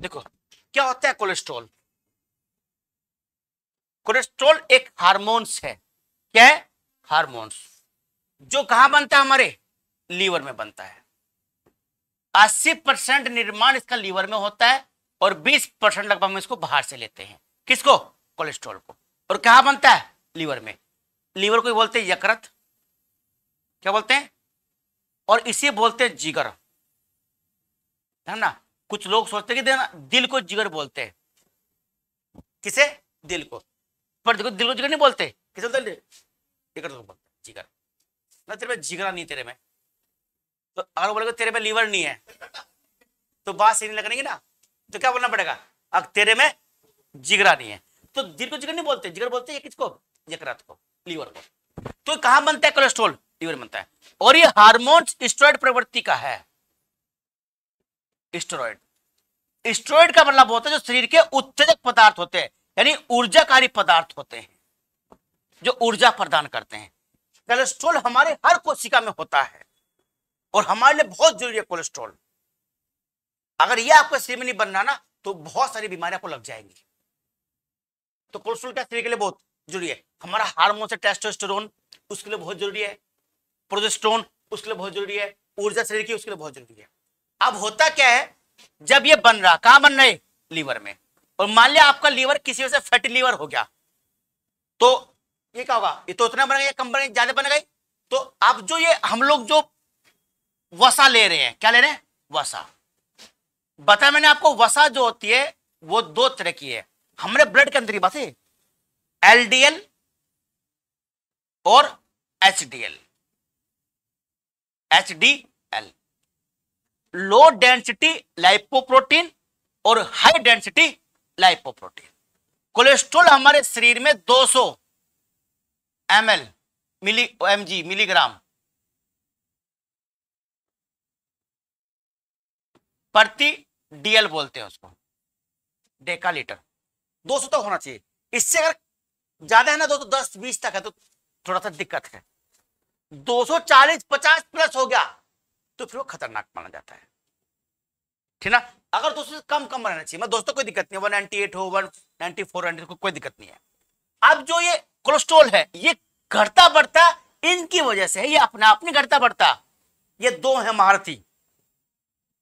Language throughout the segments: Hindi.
देखो क्या होता है कोलेस्ट्रॉल कोलेस्ट्रॉल एक हार्मोन्स है क्या है हार्मोन्स जो कहा बनता है हमारे लीवर में बनता है 80 परसेंट निर्माण इसका लीवर में होता है और 20 परसेंट लगभग हम इसको बाहर से लेते हैं किसको कोलेस्ट्रॉल को और कहा बनता है लीवर में लीवर को बोलते हैं यकृत क्या बोलते हैं और इसे बोलते हैं जिगर है ना कुछ लोग सोचते हैं कि दिल को जिगर बोलते हैं किसे दिल को पर देखो दिल को जिगर नहीं बोलते किसे बोलते जिगर तो बोलते जिगर ना तेरे में जिगरा नहीं तेरे में तो अगर बोले तेरे में लीवर नहीं है तो बात सही नहीं लगनेगी ना तो क्या बोलना पड़ेगा अब तेरे में जिगरा नहीं है तो दिल को जिगर नहीं बोलते जिगर बोलते ये किसको यकृत को लीवर को तो कहा बनता है कोलेस्ट्रोल लीवर बनता है और ये हार्मोन स्टोरेड प्रवृत्ति का है स्टोरॉइड स्टोरॉइड का मतलब होता है जो शरीर के उत्तेजक पदार्थ होते हैं यानी ऊर्जाकारी पदार्थ होते हैं जो ऊर्जा प्रदान करते हैं कोलेस्ट्रोल हमारे हर कोशिका में होता है और हमारे लिए बहुत जरूरी है कोलेस्ट्रोल अगर ये आपके शरीर में नहीं बनना ना तो बहुत सारी बीमारियां आपको लग जाएंगी तो कोलेस्ट्रोल क्या शरीर के लिए बहुत जरूरी है हमारा हार्मोन से टेस्टोस्टेरोन उसके लिए बहुत जरूरी है प्रोजेस्ट्रोन उसके लिए बहुत जरूरी है ऊर्जा शरीर की उसके लिए बहुत जरूरी है अब होता क्या है जब ये बन रहा कहां बन रहे लीवर में और मान लिया आपका लीवर किसी वजह से फैटी लीवर हो गया तो ये क्या होगा ये तो उतना बन गया कम बन गया ज्यादा बन गई तो आप जो ये हम लोग जो वसा ले रहे हैं क्या ले रहे हैं वसा बताया मैंने आपको वसा जो होती है वो दो तरह की है हमारे ब्लड के अंदर ही बात है एलडीएल और H D L low density lipoprotein और हाई डेंसिटी लाइपोप्रोटीन कोलेस्ट्रोल हमारे शरीर में 200 सौ एम एल मिली एम जी मिलीग्राम प्रति डीएल बोलते हैं उसको डेका लीटर 200 तक तो होना चाहिए इससे अगर ज्यादा है ना तो दस बीस तक है तो थोड़ा सा दिक्कत है 240 50 प्लस हो गया तो फिर वो खतरनाक माना जाता है ठीक ना अगर दोस्तों कम कम बनाना चाहिए मैं दोस्तों कोई दिक्कत नहीं वन नाइनटी एट हो वन नाइनटी फोर हंड्रेड कोई दिक्कत नहीं है अब जो ये कोलेस्ट्रोल है ये घटता बढ़ता इनकी वजह से है ये अपना आप नहीं घटता बढ़ता ये दो है महारथी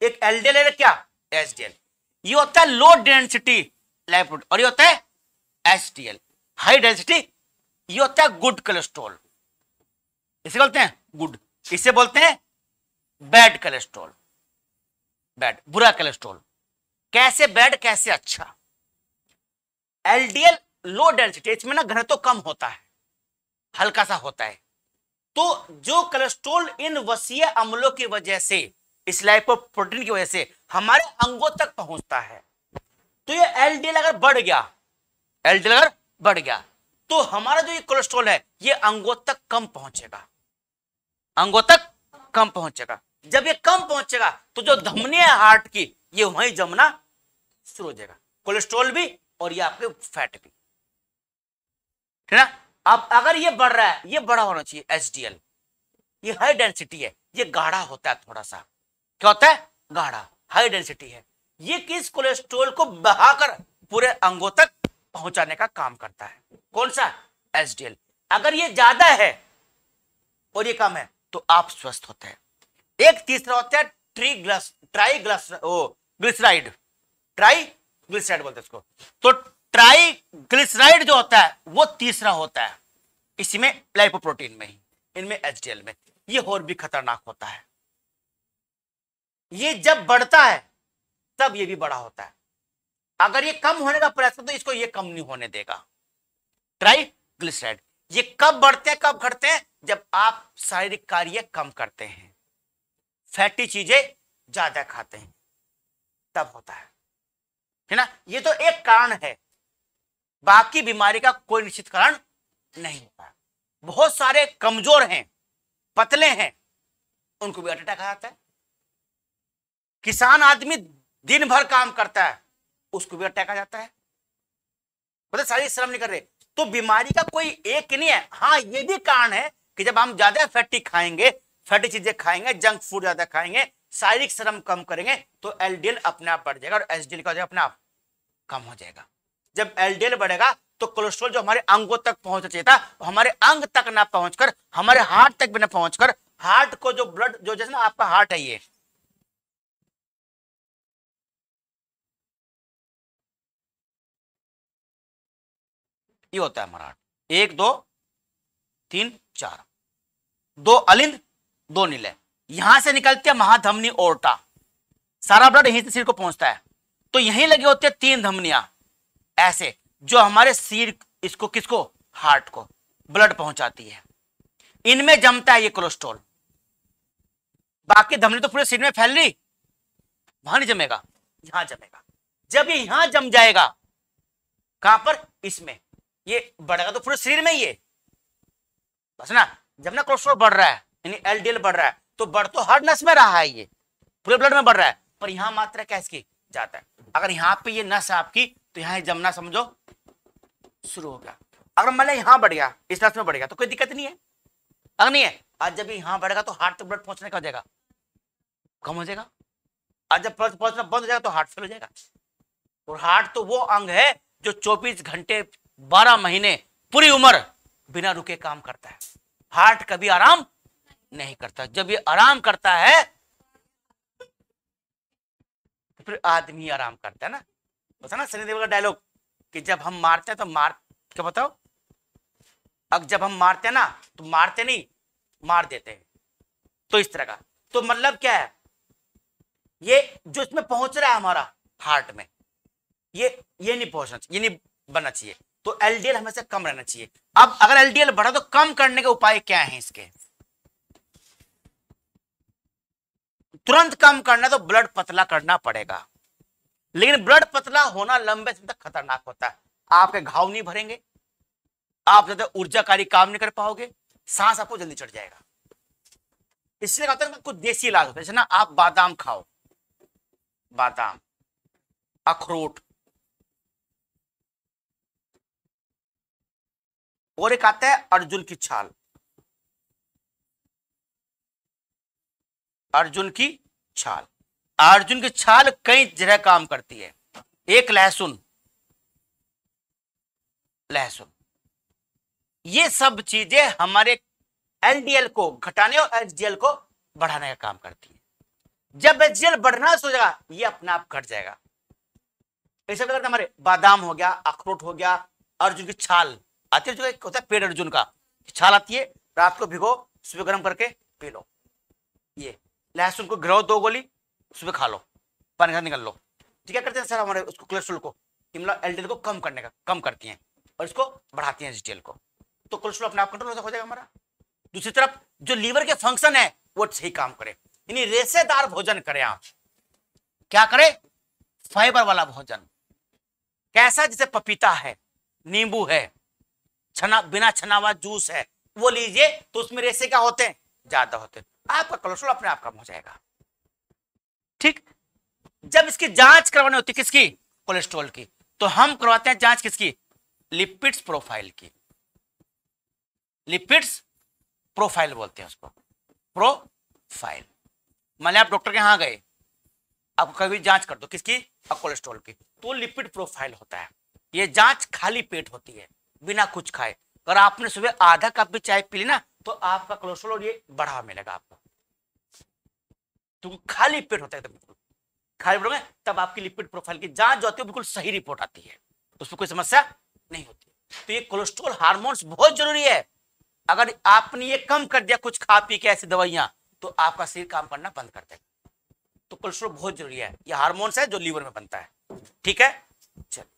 एक एलडीएल है क्या एसडीएल ये होता है लो डेंसिटी लाइफ और ये होता है एसडीएल हाई डेंसिटी ये होता है गुड कोलेस्ट्रोल इसे बोलते हैं गुड इसे बोलते हैं बैड कोलेस्ट्रॉल बैड बुरा कोलेस्ट्रॉल कैसे बैड कैसे अच्छा एलडीएल लो डेंसिटी इसमें ना घनत्व तो कम होता है हल्का सा होता है तो जो कोलेस्ट्रॉल इन वसीय अम्लों की वजह से इस लाइपोप्रोटीन की वजह से हमारे अंगों तक पहुंचता है तो ये एलडीएल अगर बढ़ गया एलडीएल अगर बढ़ गया तो हमारा जो ये कोलेस्ट्रॉल है ये अंगों तक कम पहुंचेगा अंगों तक कम पहुंचेगा जब ये कम पहुंचेगा तो जो धमनी है हार्ट की ये वहीं जमना शुरू हो जाएगा कोलेस्ट्रोल भी और ये आपके फैट भी ठीक ना अब अगर ये बढ़ रहा है ये बड़ा होना चाहिए एच ये हाई डेंसिटी है ये गाढ़ा होता है थोड़ा सा क्या होता है गाढ़ा हाई डेंसिटी है ये किस कोलेस्ट्रोल को बहाकर पूरे अंगों तक पहुंचाने का काम करता है कौन सा एच अगर ये ज्यादा है और ये कम है तो आप स्वस्थ होते हैं एक तीसरा होता है ट्रीग्लस ट्राईग्लस ओ ग्लिसराइड ट्राई ग्लिसराइड बोलते इसको तो ट्राई ग्लिसराइड जो होता है वो तीसरा होता है इसी में लाइपोप्रोटीन में ही इनमें एच में ये और भी खतरनाक होता है ये जब बढ़ता है तब ये भी बड़ा होता है अगर ये कम होने का प्रयास तो इसको ये कम नहीं होने देगा ट्राई ग्लिसराइड ये कब बढ़ते हैं कब घटते हैं जब आप शारीरिक कार्य कम करते हैं फैटी चीजें ज्यादा खाते हैं तब होता है है ना ये तो एक कारण है बाकी बीमारी का कोई निश्चित कारण नहीं होता बहुत सारे कमजोर हैं पतले हैं उनको भी अटैक आ जाता है किसान आदमी दिन भर काम करता है उसको भी अटैक आ जाता है मतलब सारी श्रम नहीं कर रहे तो बीमारी का कोई एक नहीं है हाँ ये भी कारण है कि जब हम ज्यादा फैटी खाएंगे फैटी चीजें खाएंगे जंक फूड ज्यादा खाएंगे शारीरिक श्रम कम करेंगे तो एलडीएल अपने आप बढ़ जाएगा और एचडीएल का अपने आप कम हो जाएगा जब एलडीएल बढ़ेगा तो कोलेस्ट्रोल जो हमारे अंगों तक पहुंचना चाहिए था हमारे अंग तक ना पहुंचकर हमारे हार्ट तक भी ना पहुंचकर हार्ट को जो ब्लड जो जैसे ना आपका हार्ट है ये ये होता है मराठ एक दो तीन चार दो अलिंद दो नीले यहां से निकलती है महाधमनी ओरटा सारा ब्लड यहीं से सिर को पहुंचता है तो यहीं लगे होते हैं तीन धमनियां ऐसे जो हमारे सिर इसको किसको हार्ट को ब्लड पहुंचाती है इनमें जमता है ये कोलेस्ट्रोल बाकी धमनी तो पूरे सिर में फैल रही वहां नहीं जमेगा यहां जमेगा जब ये यहां जम जाएगा कहां पर इसमें ये बढ़ेगा तो पूरे शरीर में ये बस ना जब ना कोलेस्ट्रोल बढ़ रहा है यानी एलडीएल बढ़ रहा है तो बढ़ तो हर नस में रहा है ये पूरे ब्लड में बढ़ रहा है पर यहां मात्रा क्या इसकी जाता है अगर यहां पे ये नस है आपकी तो यहां जमना समझो शुरू हो गया अगर मान लिया यहाँ बढ़ गया इस नस में बढ़ गया तो कोई दिक्कत नहीं है अगर नहीं है आज जब यहां बढ़ेगा तो हार्ट तक ब्लड पहुंचने का हो जाएगा कम हो जाएगा आज जब ब्लड पहुंचना बंद हो जाएगा तो हार्ट फेल हो जाएगा और हार्ट तो वो अंग है जो 24 घंटे बारह महीने पूरी उम्र बिना रुके काम करता है हार्ट कभी आराम नहीं करता जब ये आराम करता है तो फिर आदमी आराम करता है ना बता ना शनिदेव का डायलॉग कि जब हम मारते हैं तो मार क्या बताओ अब जब हम मारते हैं ना तो मारते नहीं मार देते हैं तो इस तरह का तो मतलब क्या है ये जो इसमें पहुंच रहा है हमारा हार्ट में ये ये नहीं पहुंचना चाहिए ये नहीं बनना चाहिए तो एलडीएल हमेशा कम रहना चाहिए अब अगर एलडीएल बढ़ा तो कम करने के उपाय क्या है इसके तुरंत कम करना तो ब्लड पतला करना पड़ेगा लेकिन ब्लड पतला होना लंबे समय तक खतरनाक होता है आपके घाव नहीं भरेंगे आप ज्यादा ऊर्जाकारी काम नहीं कर पाओगे सांस आपको जल्दी चढ़ जाएगा इसलिए कहते हैं कुछ देसी इलाज होता है जैसे ना आप बादाम खाओ बादाम अखरोट और एक आता है अर्जुन की छाल अर्जुन की छाल अर्जुन की छाल कई जगह काम करती है एक लहसुन लहसुन ये सब चीजें हमारे एलडीएल को घटाने और एचडीएल को बढ़ाने का काम करती है जब एचडीएल बढ़ना शुरू जाएगा ये अपने आप घट जाएगा ऐसा हमारे बादाम हो गया अखरोट हो गया अर्जुन की छाल आखिर जो एक होता है पेड़ अर्जुन का छाल आती है रात को भिगो सुबह गर्म करके पी लो ये लहसुन को गिराओ दो गोली सुबह खा लो पानी का निकल लो तो क्या करते हैं सर हमारे उसको कोलेस्ट्रोल को इमला एल को कम करने का कम करती हैं और इसको बढ़ाती हैं डिटेल को तो कोलेस्ट्रोल अपने आप कंट्रोल तो हो जाएगा हमारा दूसरी तरफ जो लीवर के फंक्शन है वो सही काम करे यानी रेसेदार भोजन करें आप क्या करें फाइबर वाला भोजन कैसा जैसे पपीता है नींबू है छना बिना छना हुआ जूस है वो लीजिए तो उसमें रेसे क्या होते हैं ज्यादा होते हैं आपका कोलेस्ट्रोल अपने आप कम हो जाएगा ठीक जब इसकी जांच करवानी होती किसकी कोलेस्ट्रोल की तो हम करवाते हैं जांच किसकी लिपिड्स प्रोफाइल की लिपिड्स प्रोफाइल बोलते हैं उसको प्रोफाइल माने आप डॉक्टर के यहां गए आप कभी जांच कर दो किसकी कोलेस्ट्रोल की तो लिपिड प्रोफाइल होता है ये जांच खाली पेट होती है बिना कुछ खाए अगर आपने सुबह आधा कप भी चाय पी ली ना तो आपका कोलेस्ट्रॉल ये बढ़ा मिलेगा आपको तुम खाली पेट होता है बिल्कुल खाली पेट में तब आपकी लिपिड प्रोफाइल की जांच जो होती है बिल्कुल सही रिपोर्ट आती है तो उसमें कोई समस्या नहीं होती तो ये कोलेस्ट्रोल हार्मोन्स बहुत जरूरी है अगर आपने ये कम कर दिया कुछ खा पी के ऐसी दवाइयां तो आपका शरीर काम करना बंद कर देगा तो कोलेस्ट्रोल बहुत जरूरी है ये हार्मोन्स है जो लीवर में बनता है ठीक है चलो